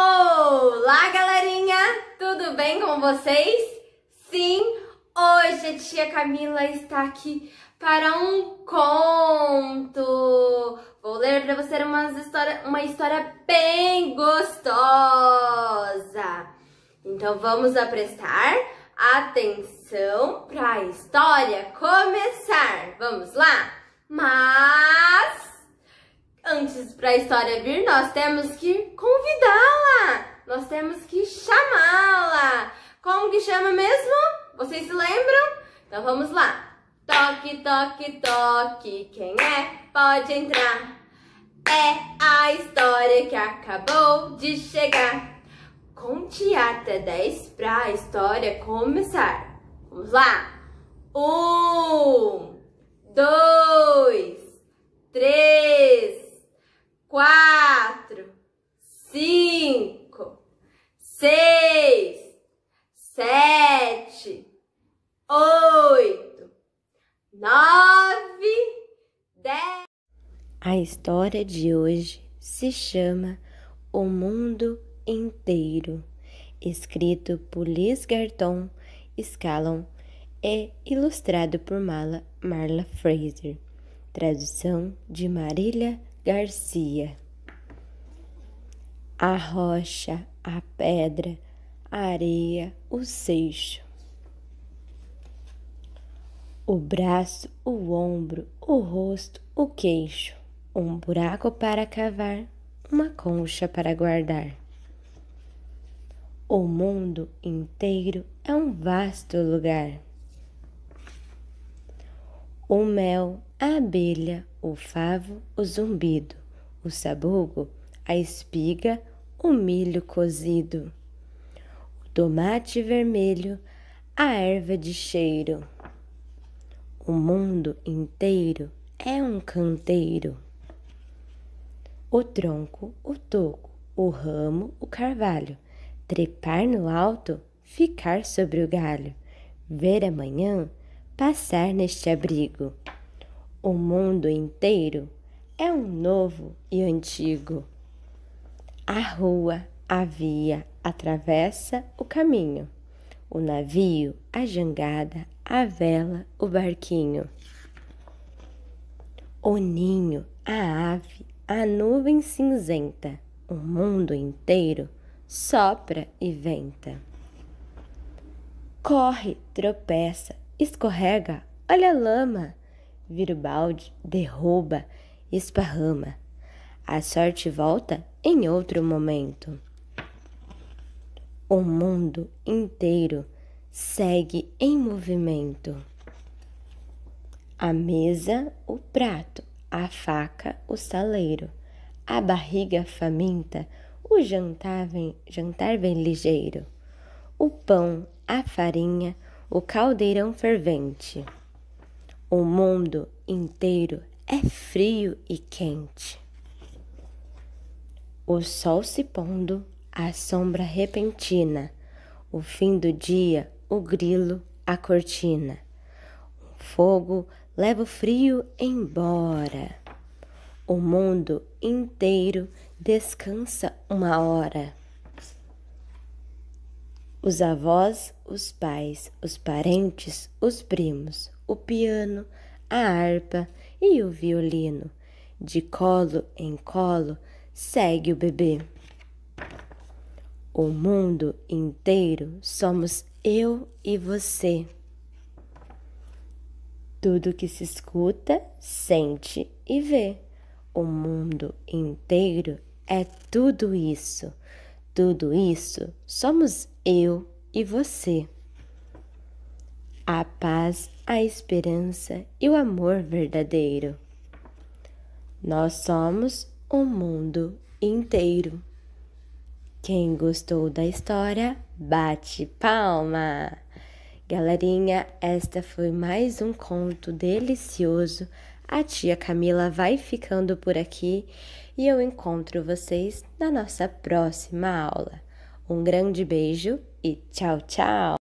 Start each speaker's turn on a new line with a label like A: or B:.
A: Olá, galerinha! Tudo bem com vocês? Sim, hoje a tia Camila está aqui para um conto. Vou ler para você uma história, uma história bem gostosa. Então vamos prestar atenção para a história começar. Vamos lá? Mas antes para a história vir, nós temos que convidá-la nós temos que chamá-la. Como que chama mesmo? Vocês se lembram? Então vamos lá. Toque, toque, toque, quem é? Pode entrar. É a história que acabou de chegar. Conte até 10 para a história começar. Vamos lá. Um, dois.
B: história de hoje se chama O Mundo Inteiro, escrito por Liz Garton Scallon e ilustrado por Mala Marla Fraser, tradução de Marília Garcia. A rocha, a pedra, a areia, o seixo. O braço, o ombro, o rosto, o queixo um buraco para cavar, uma concha para guardar. O mundo inteiro é um vasto lugar. O mel, a abelha, o favo, o zumbido, o sabugo, a espiga, o milho cozido, o tomate vermelho, a erva de cheiro. O mundo inteiro é um canteiro o tronco, o toco, o ramo, o carvalho, trepar no alto, ficar sobre o galho, ver amanhã, passar neste abrigo. O mundo inteiro é um novo e antigo. A rua, a via, atravessa o caminho, o navio, a jangada, a vela, o barquinho. O ninho, a ave, a nuvem cinzenta, o mundo inteiro sopra e venta. Corre, tropeça, escorrega, olha a lama, vira o balde, derruba, esparrama. A sorte volta em outro momento. O mundo inteiro segue em movimento. A mesa, o prato, a faca, o saleiro, a barriga faminta, o jantar, vem, jantar vem ligeiro, o pão, a farinha, o caldeirão fervente. O mundo inteiro é frio e quente. O sol se pondo, a sombra repentina, o fim do dia, o grilo, a cortina fogo leva o frio embora. O mundo inteiro descansa uma hora. Os avós, os pais, os parentes, os primos, o piano, a harpa e o violino. De colo em colo segue o bebê. O mundo inteiro somos eu e você. Tudo que se escuta, sente e vê. O mundo inteiro é tudo isso. Tudo isso somos eu e você. A paz, a esperança e o amor verdadeiro. Nós somos o mundo inteiro. Quem gostou da história, bate palma! Galerinha, esta foi mais um conto delicioso. A tia Camila vai ficando por aqui e eu encontro vocês na nossa próxima aula. Um grande beijo e tchau, tchau!